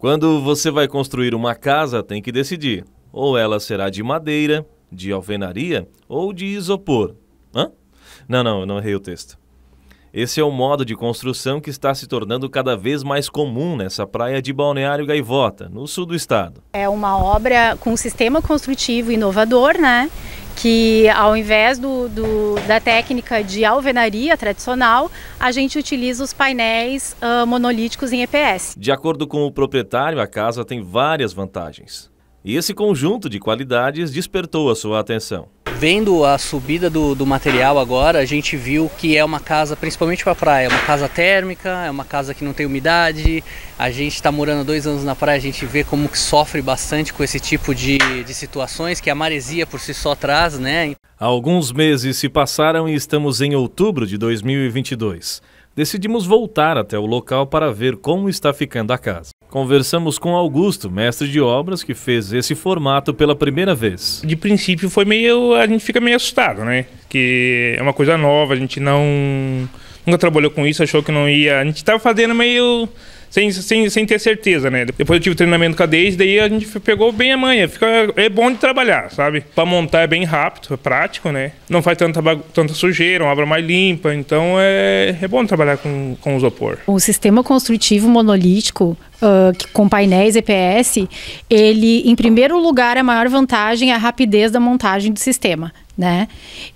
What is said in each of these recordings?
Quando você vai construir uma casa, tem que decidir: ou ela será de madeira, de alvenaria ou de isopor. Hã? Não, não, eu não errei o texto. Esse é o modo de construção que está se tornando cada vez mais comum nessa praia de Balneário Gaivota, no sul do estado. É uma obra com um sistema construtivo inovador, né? que ao invés do, do, da técnica de alvenaria tradicional, a gente utiliza os painéis uh, monolíticos em EPS. De acordo com o proprietário, a casa tem várias vantagens. E esse conjunto de qualidades despertou a sua atenção vendo a subida do, do material agora, a gente viu que é uma casa, principalmente para praia, é uma casa térmica, é uma casa que não tem umidade. A gente está morando dois anos na praia, a gente vê como que sofre bastante com esse tipo de, de situações que a maresia por si só traz, né? Alguns meses se passaram e estamos em outubro de 2022. Decidimos voltar até o local para ver como está ficando a casa. Conversamos com Augusto, mestre de obras, que fez esse formato pela primeira vez. De princípio foi meio. a gente fica meio assustado, né? Que é uma coisa nova, a gente não. nunca trabalhou com isso, achou que não ia. A gente estava fazendo meio. Sem, sem, sem ter certeza, né? Depois eu tive treinamento com a Deise, daí a gente pegou bem a manha. Fica, é bom de trabalhar, sabe? Para montar é bem rápido, é prático, né? Não faz tanta, tanta sujeira, uma obra mais limpa. Então é, é bom trabalhar com, com isopor. O sistema construtivo monolítico, uh, com painéis EPS, ele, em primeiro lugar, a maior vantagem é a rapidez da montagem do sistema né?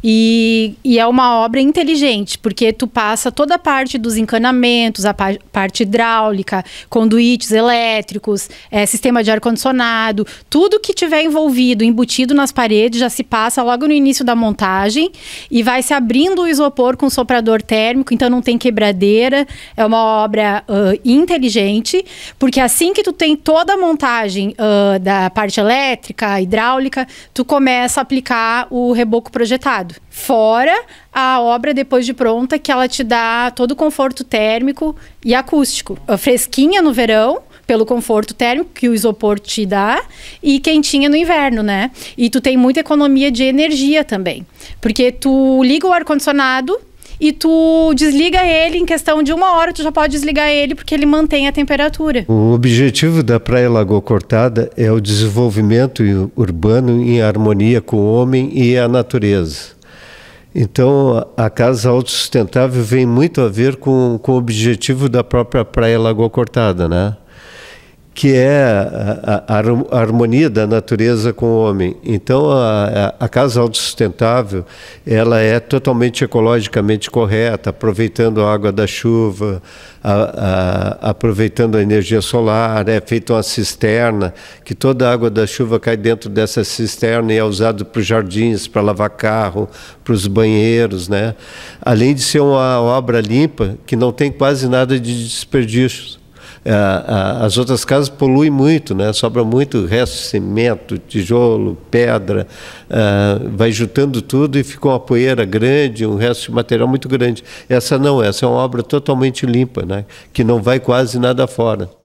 E, e, é uma obra inteligente, porque tu passa toda a parte dos encanamentos, a pa parte hidráulica, conduítes elétricos, é, sistema de ar-condicionado, tudo que tiver envolvido, embutido nas paredes, já se passa logo no início da montagem e vai se abrindo o isopor com soprador térmico, então não tem quebradeira, é uma obra uh, inteligente, porque assim que tu tem toda a montagem uh, da parte elétrica, hidráulica, tu começa a aplicar o rebote reboco projetado. Fora a obra depois de pronta, que ela te dá todo o conforto térmico e acústico. Fresquinha no verão, pelo conforto térmico que o isopor te dá e quentinha no inverno, né? E tu tem muita economia de energia também, porque tu liga o ar condicionado e tu desliga ele em questão de uma hora, tu já pode desligar ele porque ele mantém a temperatura. O objetivo da Praia Lagoa Cortada é o desenvolvimento urbano em harmonia com o homem e a natureza. Então, a casa autossustentável vem muito a ver com, com o objetivo da própria Praia Lagoa Cortada, né? que é a, a, a, harmonia da natureza com o homem. Então, a, a, casa autossustentável ela é totalmente ecologicamente correta, aproveitando a água da chuva, aproveitando a energia solar, é feita uma cisterna, que toda a água da chuva cai dentro dessa cisterna e é usada para os jardins, para lavar carro, para os banheiros. Né? Além de ser uma obra limpa, que não tem quase nada de desperdícios é, as outras casas poluem muito, né? sobra muito resto de cimento, tijolo, pedra, é, vai juntando tudo e fica uma poeira grande, um resto de material muito grande. Essa não, essa é uma obra totalmente limpa, né? que não vai quase nada fora.